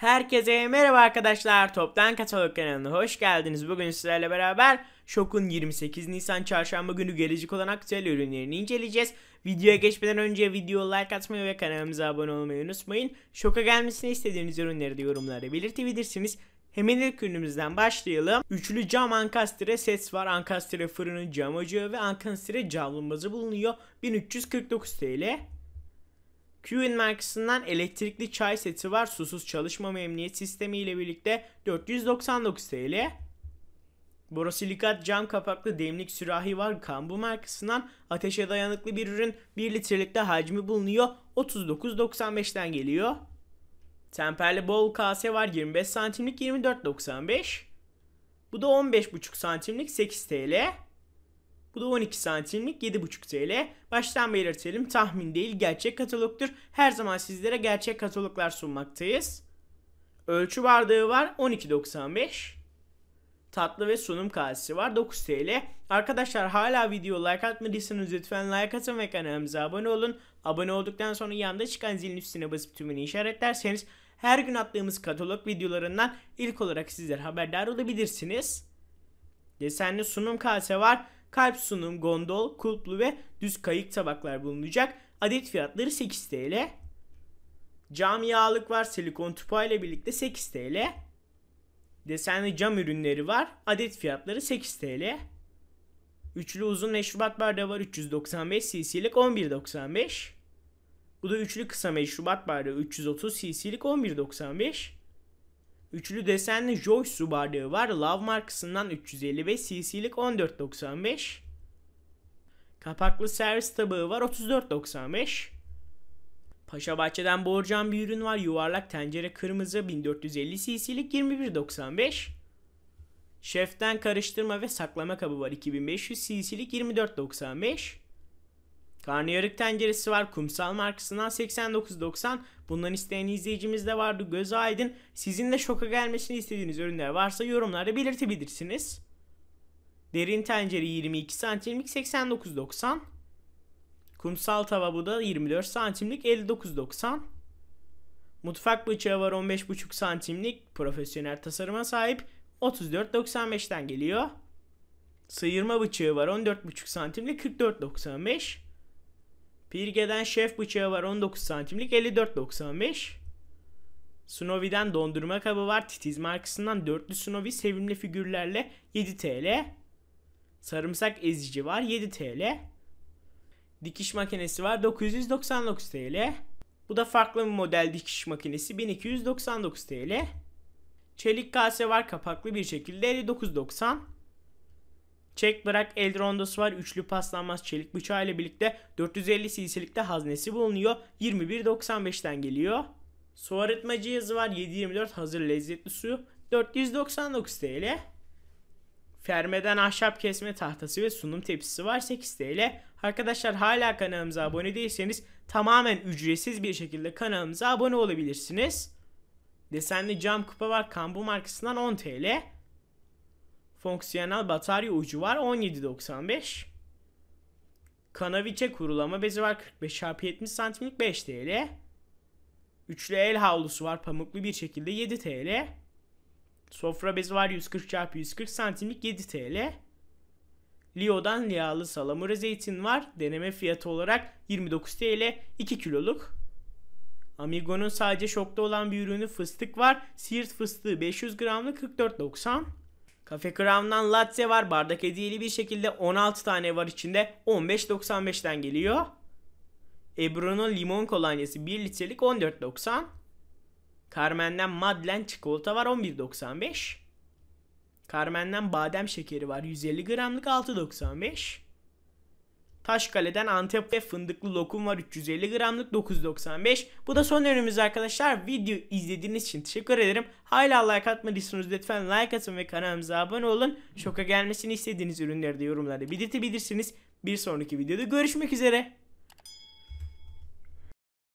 Herkese merhaba arkadaşlar. Toptan Katalog kanalına hoş geldiniz. Bugün sizlerle beraber Şok'un 28 Nisan çarşamba günü gelecek olan aktüel ürünlerini inceleyeceğiz. Videoya geçmeden önce video like atmayı ve kanalımıza abone olmayı unutmayın. Şoka gelmesini istediğiniz ürünleri de yorumlara belirtebilirsiniz. Hemen ilk ürünümüzden başlayalım. Üçlü cam ankastre set var. Ankastre fırının cam ocağı ve ankastre camlambazı bulunuyor. 1349 TL. Qwin markasından elektrikli çay seti var. Susuz çalışma memnuniyet sistemi ile birlikte 499 TL. Borosilikat cam kapaklı demlik sürahi var. Kambu markasından ateşe dayanıklı bir ürün 1 litrelikte hacmi bulunuyor. 39.95'ten geliyor. Temperli bol kase var 25 santimlik 24.95. Bu da 15,5 santimlik 8 TL. Bu da 12 santimlik 7,5 TL. Baştan belirtelim tahmin değil gerçek katalogdur. Her zaman sizlere gerçek kataloglar sunmaktayız. Ölçü bardağı var 12.95. Tatlı ve sunum kasesi var 9 TL. Arkadaşlar hala video like atmadıysanız lütfen like atın ve kanalımıza abone olun. Abone olduktan sonra yanında çıkan zilin üstüne basıp tümünü işaretlerseniz her gün attığımız katalog videolarından ilk olarak sizler haberdar olabilirsiniz. Desenli sunum kase var kalp sunum, gondol, kulplu ve düz kayık tabaklar bulunacak. Adet fiyatları 8 TL. Cam yağlık var silikon tupa ile birlikte 8 TL. Desenli cam ürünleri var. Adet fiyatları 8 TL. Üçlü uzun meşrubat bardağı var 395 cc'lik 11.95. Bu da üçlü kısa meşrubat bardağı 330 cc'lik 11.95. Üçlü desenli Joyce su bardağı var. Love markasından 350 355 cc'lik 14.95. Kapaklı servis tabağı var 34.95. Paşa Bahçe'den borcam bir ürün var. Yuvarlak tencere kırmızı 1450 cc'lik 21.95. Şeften karıştırma ve saklama kabı var 2500 cc'lik 24.95. Karnıyarık tenceresi var. Kumsal markasından 89.90. Bundan isteyen izleyicimiz de vardı. Göz aydın. Sizin de şoka gelmesini istediğiniz ürünler varsa yorumlarda belirtebilirsiniz. Derin tencere 22 santimlik 89.90. Kumsal tava bu da 24 santimlik 59.90. Mutfak bıçağı var 15.5 santimlik profesyonel tasarıma sahip 34.95'ten geliyor. Sıyırma bıçağı var 14.5 santimlik 44.95. Pirge'den şef bıçağı var 19 santimlik 54.95. Snowy'den dondurma kabı var. Titiz markasından dörtlü Snowy sevimli figürlerle 7 TL. Sarımsak ezici var 7 TL. Dikiş makinesi var 999 TL. Bu da farklı bir model dikiş makinesi 1299 TL. Çelik kase var kapaklı bir şekilde 59.90. Çek bırak eldrondos var. Üçlü paslanmaz çelik bıçağı ile birlikte 450 cc'likte haznesi bulunuyor. 21.95'ten geliyor. Su arıtma cihazı var. 7.24 hazır lezzetli suyu. 499 TL. Fermeden ahşap kesme tahtası ve sunum tepsisi var 8 TL. Arkadaşlar hala kanalımıza abone değilseniz tamamen ücretsiz bir şekilde kanalımıza abone olabilirsiniz. Desenli cam kupa var Kambu markasından 10 TL. Fonksiyonel batarya ucu var 17.95. Kanaviçe kurulama bezi var 45 x 70 santimlik 5 TL. Üçlü el havlusu var pamuklu bir şekilde 7 TL. Sofra bezi var 140 x 140 santimlik 7 TL. Lio'dan yağlı salamura zeytin var. Deneme fiyatı olarak 29 TL 2 kiloluk. Amigo'nun sadece şokta olan bir ürünü fıstık var. Siirt fıstığı 500 gramlı 44.90. Cafe Crown'dan latte var. Bardak hediyeli bir şekilde 16 tane var içinde. 15.95'ten geliyor. Ebruno limon kolonyası 1 litrelik 14.90. Carmen'den Madlen çikolata var 11.95. Carmen'den badem şekeri var 150 gramlık 6.95. Taşkale'den Antep ve fındıklı lokum var 350 gramlık 9.95. Bu da son ürünümüz arkadaşlar. Video izlediğiniz için teşekkür ederim. Hala like atmadıysanız lütfen like atın ve kanalımıza abone olun. Şoka gelmesini istediğiniz ürünleri de yorumlarda belirtebilirsiniz. Bir sonraki videoda görüşmek üzere.